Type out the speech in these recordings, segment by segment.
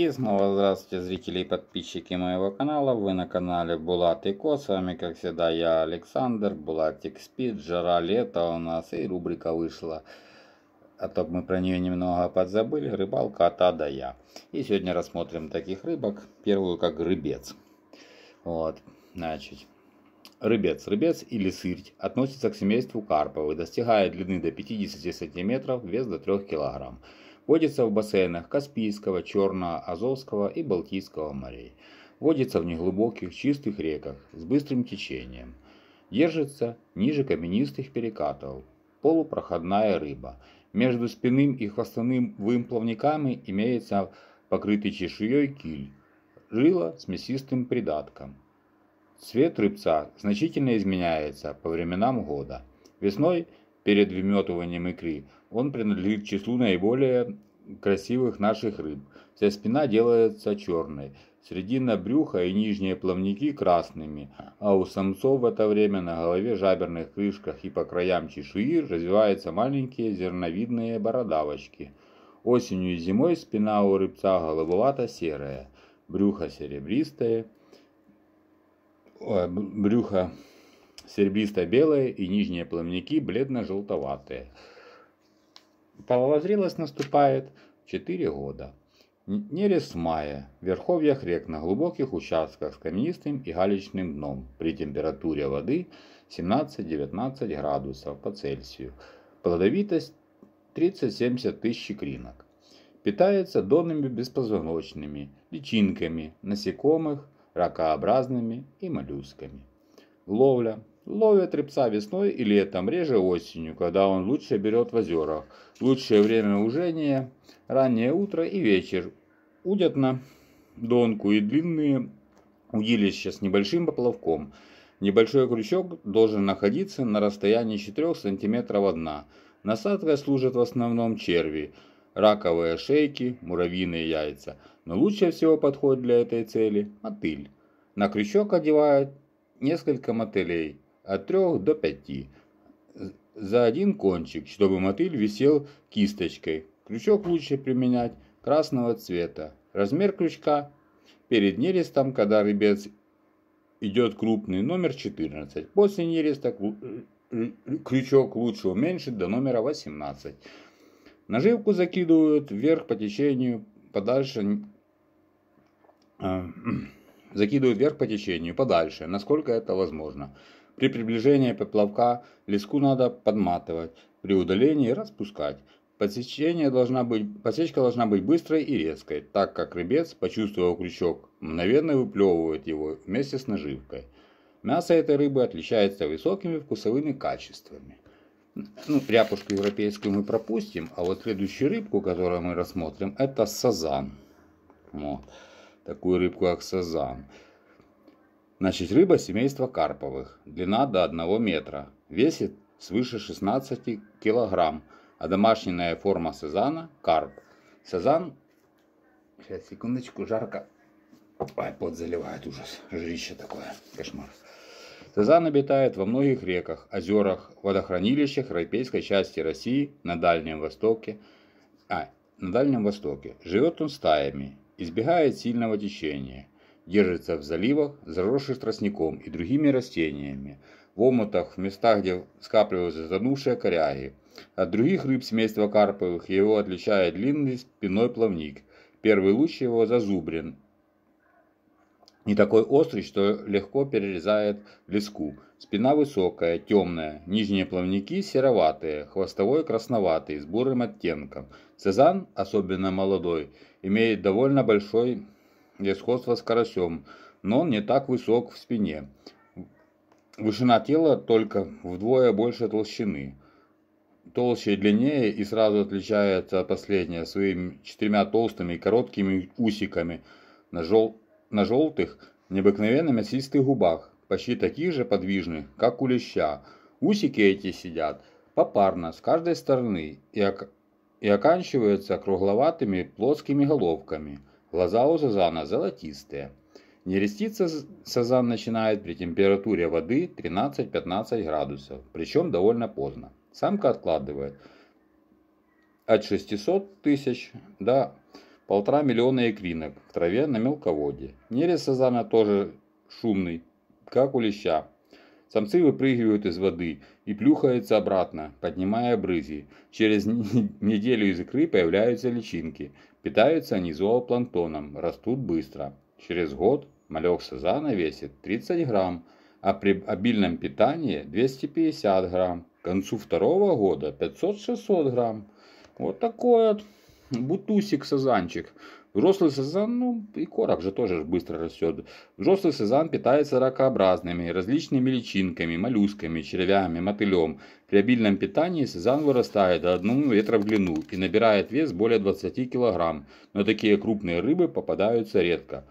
И снова здравствуйте зрители и подписчики моего канала. Вы на канале Булат и Ко. С вами как всегда я Александр, Булатик спит, жара лето у нас и рубрика вышла. А то мы про нее немного подзабыли. Рыбалка от А до Я. И сегодня рассмотрим таких рыбок. Первую как рыбец. Вот, значит, Рыбец. Рыбец или сырть относится к семейству карповых, достигает длины до 50 см, вес до 3 килограмм. Водится в бассейнах Каспийского, Черного, Азовского и Балтийского морей. Водится в неглубоких чистых реках с быстрым течением. Держится ниже каменистых перекатов. Полупроходная рыба. Между спинным и хвостовым плавниками имеется покрытый чешуей киль. Жила с мясистым придатком. Цвет рыбца значительно изменяется по временам года. Весной перед выметыванием икры. Он принадлежит к числу наиболее красивых наших рыб. Вся спина делается черной, середина брюха и нижние плавники красными, а у самцов в это время на голове жаберных крышках и по краям чешуи развиваются маленькие зерновидные бородавочки. Осенью и зимой спина у рыбца голубовато-серая, брюхо серебристое, э, брюхо серебристо-белые и нижние плавники бледно-желтоватые. Половозрелость наступает 4 года. Нерест мая. В верховьях рек на глубоких участках с каменистым и галечным дном при температуре воды 17-19 градусов по Цельсию. Плодовитость 30-70 тысяч кринок. Питается донными беспозвоночными, личинками, насекомых, ракообразными и моллюсками. Ловля Ловят рыбца весной и летом, реже осенью, когда он лучше берет в озерах. Лучшее время ужения – раннее утро и вечер. Удят на донку и длинные удилища с небольшим поплавком. Небольшой крючок должен находиться на расстоянии 4 см от дна. Насадкой служат в основном черви, раковые шейки, муравьиные яйца. Но лучше всего подходит для этой цели мотыль. На крючок одевают несколько мотылей от 3 до 5 за один кончик, чтобы мотыль висел кисточкой. Крючок лучше применять красного цвета. Размер крючка перед нерестом, когда рыбец идет крупный, номер 14. После нереста э, э, крючок лучше уменьшить до номера 18. Наживку закидывают вверх по течению, подальше э, закидывают вверх по течению, подальше, насколько это возможно. При приближении поплавка леску надо подматывать, при удалении распускать. Подсечение должна быть, подсечка должна быть быстрой и резкой, так как рыбец, почувствовав крючок, мгновенно выплевывает его вместе с наживкой. Мясо этой рыбы отличается высокими вкусовыми качествами. Ну, тряпушку европейскую мы пропустим, а вот следующую рыбку, которую мы рассмотрим, это сазан. Вот. Такую рыбку, как сазан. Значит, рыба семейства карповых. Длина до 1 метра. Весит свыше 16 килограмм. А домашняя форма сазана – карп. Сазан... Сейчас, секундочку, жарко. Ой, пот заливает, ужас. Жирище такое, кошмар. Сазан обитает во многих реках, озерах, водохранилищах европейской части России, на Дальнем Востоке. А, на Дальнем Востоке. Живет он стаями, избегает сильного течения – Держится в заливах, заросших тростником и другими растениями, в омутах, в местах, где скапливаются занувшие коряги. От других рыб семейства карповых его отличает длинный спиной плавник. Первый луч его зазубрен. Не такой острый, что легко перерезает леску. Спина высокая, темная, нижние плавники сероватые, хвостовой красноватый, с бурым оттенком. Цезан, особенно молодой, имеет довольно большой для сходства с карасем, но он не так высок в спине. Вышина тела только вдвое больше толщины. Толще и длиннее и сразу отличается от последняя своими четырьмя толстыми и короткими усиками на, жел... на желтых, необыкновенно мясистых губах, почти таких же подвижных, как у леща. Усики эти сидят попарно с каждой стороны и, ок... и оканчиваются кругловатыми плоскими головками – Глаза у сазана золотистые. Нерестится сазан начинает при температуре воды 13-15 градусов, причем довольно поздно. Самка откладывает от 600 тысяч до полтора миллиона икринок в траве на мелководье. Нерест сазана тоже шумный, как у леща, Самцы выпрыгивают из воды и плюхаются обратно, поднимая брызги. Через неделю из икры появляются личинки. Питаются они зоопланктоном, растут быстро. Через год малек сазана весит 30 грамм, а при обильном питании 250 грамм. К концу второго года 500-600 грамм. Вот такой вот бутусик, сазанчик. Взрослый сазан, ну и короб же тоже быстро растет. Взрослый сазан питается ракообразными, различными личинками, моллюсками, червями, мотылем. При обильном питании сазан вырастает до 1 метра в длину и набирает вес более 20 килограмм. Но такие крупные рыбы попадаются редко.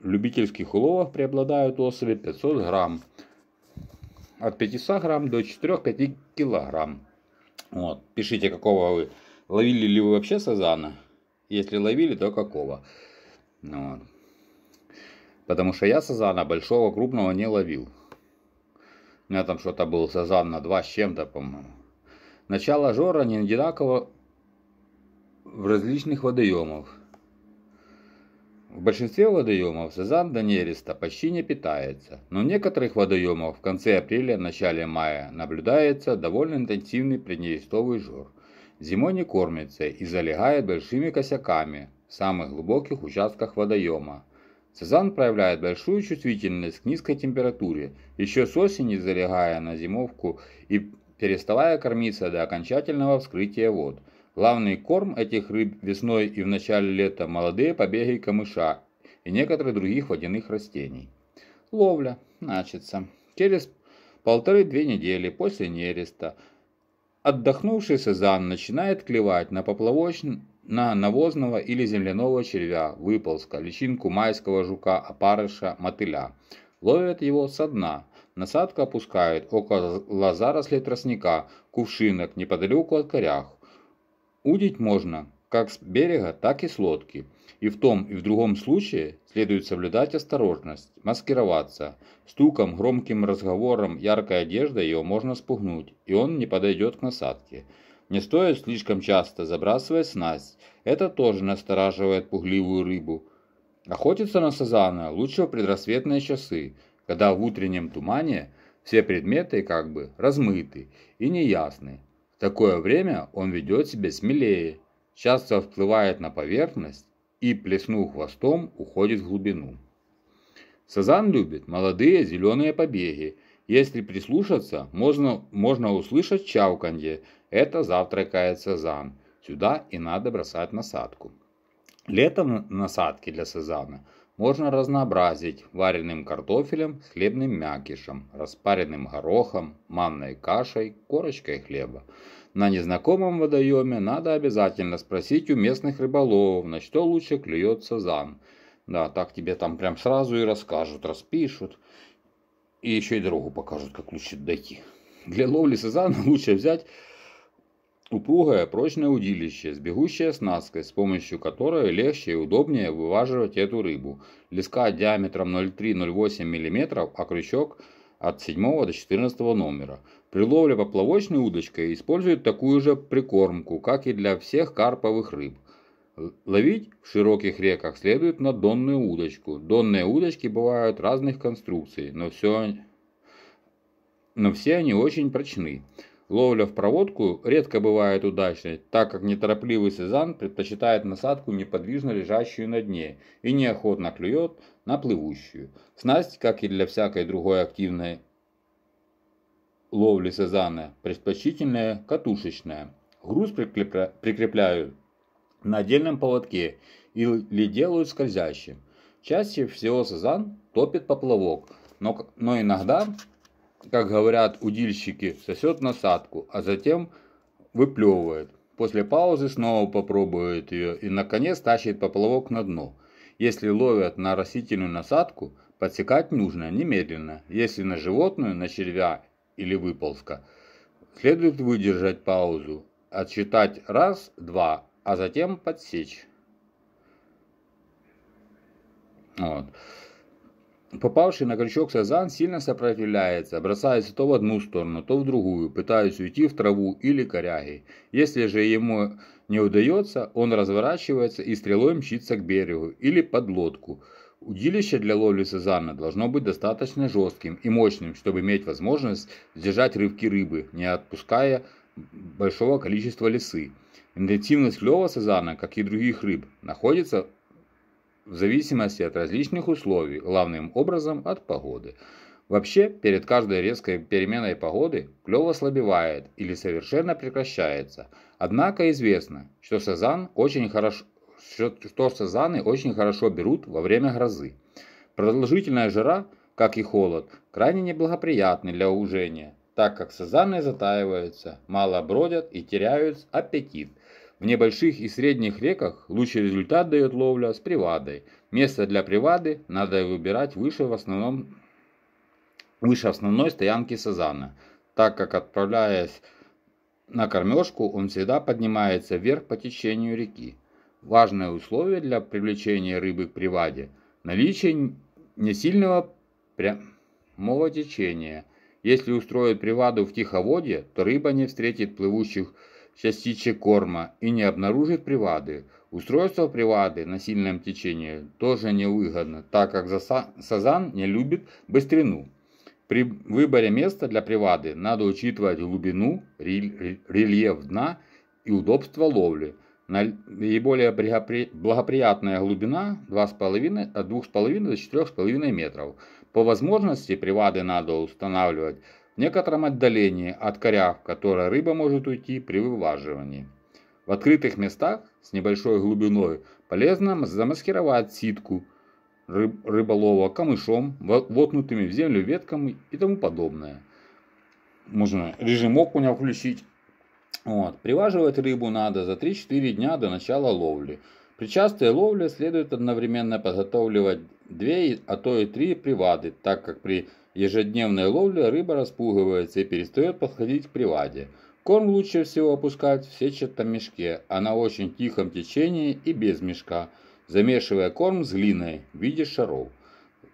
В любительских уловах преобладают особи 500 грамм. От 500 грамм до 4-5 килограмм. Вот. Пишите, какого вы Ловили ли вы вообще сазана? Если ловили, то какого? Ну вот. Потому что я сазана большого, крупного не ловил. У меня там что-то был сазан на два с чем-то, по-моему. Начало жора не одинаково в различных водоемах. В большинстве водоемов сазан до нереста почти не питается, но в некоторых водоемах в конце апреля-начале мая наблюдается довольно интенсивный преднерестовый жор. Зимой не кормится и залегает большими косяками в самых глубоких участках водоема. Сазан проявляет большую чувствительность к низкой температуре, еще с осени залегая на зимовку и переставая кормиться до окончательного вскрытия вод. Главный корм этих рыб весной и в начале лета – молодые побеги камыша и некоторых других водяных растений. Ловля. начнется Через полторы-две недели после нереста – Отдохнувший Сезанн начинает клевать на поплавочный на навозного или земляного червя, выползка, личинку майского жука, опарыша, мотыля. Ловят его со дна. Насадка опускает около зарослей тростника, кувшинок, неподалеку от корях. Удить можно как с берега, так и с лодки. И в том и в другом случае Следует соблюдать осторожность, маскироваться. Стуком, громким разговором, яркой одеждой его можно спугнуть, и он не подойдет к насадке. Не стоит слишком часто забрасывать снасть, это тоже настораживает пугливую рыбу. Охотиться на сазана лучше в предрассветные часы, когда в утреннем тумане все предметы как бы размыты и неясны. В такое время он ведет себя смелее, часто всплывает на поверхность, и, плеснув хвостом, уходит в глубину. Сазан любит молодые зеленые побеги. Если прислушаться, можно, можно услышать чавканье. Это завтракает сазан. Сюда и надо бросать насадку. Летом насадки для сазана можно разнообразить вареным картофелем с хлебным мякишем, распаренным горохом, манной кашей, корочкой хлеба. На незнакомом водоеме надо обязательно спросить у местных рыболовов, на что лучше клюет сазан. Да, так тебе там прям сразу и расскажут, распишут. И еще и дорогу покажут, как лучше дойти. Для ловли сазана лучше взять упругое прочное удилище с бегущей оснасткой, с помощью которой легче и удобнее вываживать эту рыбу. Леска диаметром 0,3-0,8 мм, а крючок – от 7 до 14 номера. При ловле поплавочной удочкой используют такую же прикормку, как и для всех карповых рыб. Ловить в широких реках следует на донную удочку. Донные удочки бывают разных конструкций, но, все, но все они очень прочны. Ловля в проводку редко бывает удачной, так как неторопливый сезан предпочитает насадку неподвижно лежащую на дне и неохотно клюет на плывущую. Снасть, как и для всякой другой активной ловли сезана, предпочтительная катушечная. Груз прикрепляют на отдельном поводке или делают скользящим. Чаще всего сезан топит поплавок, но, но иногда как говорят удильщики, сосет насадку, а затем выплевывает. После паузы снова попробует ее и, наконец, тащит поплавок на дно. Если ловят на растительную насадку, подсекать нужно немедленно. Если на животную, на червя или выползка, следует выдержать паузу, отсчитать раз, два, а затем подсечь. Вот. Попавший на крючок сазан сильно сопротивляется, бросается то в одну сторону, то в другую, пытаясь уйти в траву или коряги. Если же ему не удается, он разворачивается и стрелой мчится к берегу или под лодку. Удилище для ловли сазана должно быть достаточно жестким и мощным, чтобы иметь возможность сдержать рывки рыбы, не отпуская большого количества лесы. Интенсивность клёва сазана, как и других рыб, находится в зависимости от различных условий, главным образом от погоды. Вообще, перед каждой резкой переменой погоды клёво ослабевает или совершенно прекращается. Однако известно, что, сазан очень хорошо, что сазаны очень хорошо берут во время грозы. Продолжительная жара, как и холод, крайне неблагоприятны для ужения, так как сазаны затаиваются, мало бродят и теряют аппетит – в небольших и средних реках лучший результат дает ловля с привадой. Место для привады надо выбирать выше, в основном, выше основной стоянки сазана, так как отправляясь на кормежку, он всегда поднимается вверх по течению реки. Важное условие для привлечения рыбы к приваде – наличие несильного прямого течения. Если устроить приваду в тиховодье, то рыба не встретит плывущих частичек корма и не обнаружит привады. Устройство привады на сильном течении тоже невыгодно, так как сазан не любит быстрину. При выборе места для привады надо учитывать глубину, рельеф дна и удобство ловли. Наиболее благоприятная глубина 2,5, от 2,5 до 4,5 метров. По возможности привады надо устанавливать некотором отдалении от коря, в которое рыба может уйти при вываживании. В открытых местах с небольшой глубиной полезно замаскировать ситку рыб рыболова камышом, воткнутыми в землю ветками и тому подобное. Можно режим окуня включить. Вот. Приваживать рыбу надо за 3-4 дня до начала ловли. При частой ловле следует одновременно подготавливать 2, а то и 3 привады, так как при Ежедневная ловля рыба распугивается и перестает подходить к приваде. Корм лучше всего опускать в сетчатом мешке, а на очень тихом течении и без мешка, замешивая корм с глиной в виде шаров.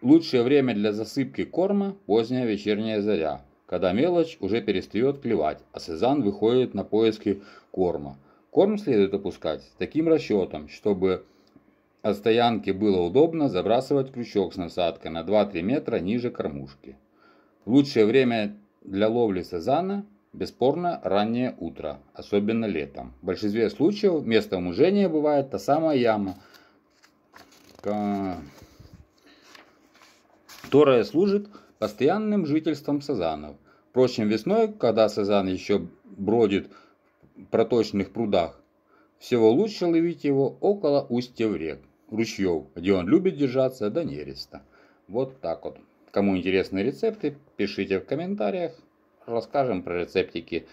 Лучшее время для засыпки корма – поздняя вечерняя заря, когда мелочь уже перестает клевать, а сезан выходит на поиски корма. Корм следует опускать с таким расчетом, чтобы от стоянки было удобно забрасывать крючок с насадкой на 2-3 метра ниже кормушки. Лучшее время для ловли сазана – бесспорно раннее утро, особенно летом. В большинстве случаев местом мужения бывает та самая яма, которая служит постоянным жительством сазанов. Впрочем, весной, когда сазан еще бродит в проточных прудах, всего лучше ловить его около устьев рек ручьев, где он любит держаться до нереста. Вот так вот. Кому интересны рецепты, пишите в комментариях. Расскажем про рецептики.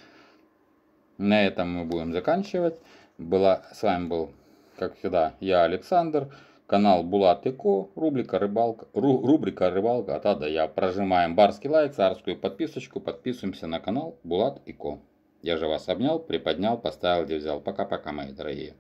На этом мы будем заканчивать. Была, с вами был, как всегда, я, Александр. Канал Булат и Ко, рубрика рыбалка, ру, рубрика рыбалка от А до Я. Прожимаем барский лайк, царскую подписочку, подписываемся на канал Булат и Ко. Я же вас обнял, приподнял, поставил, где взял. Пока-пока, мои дорогие.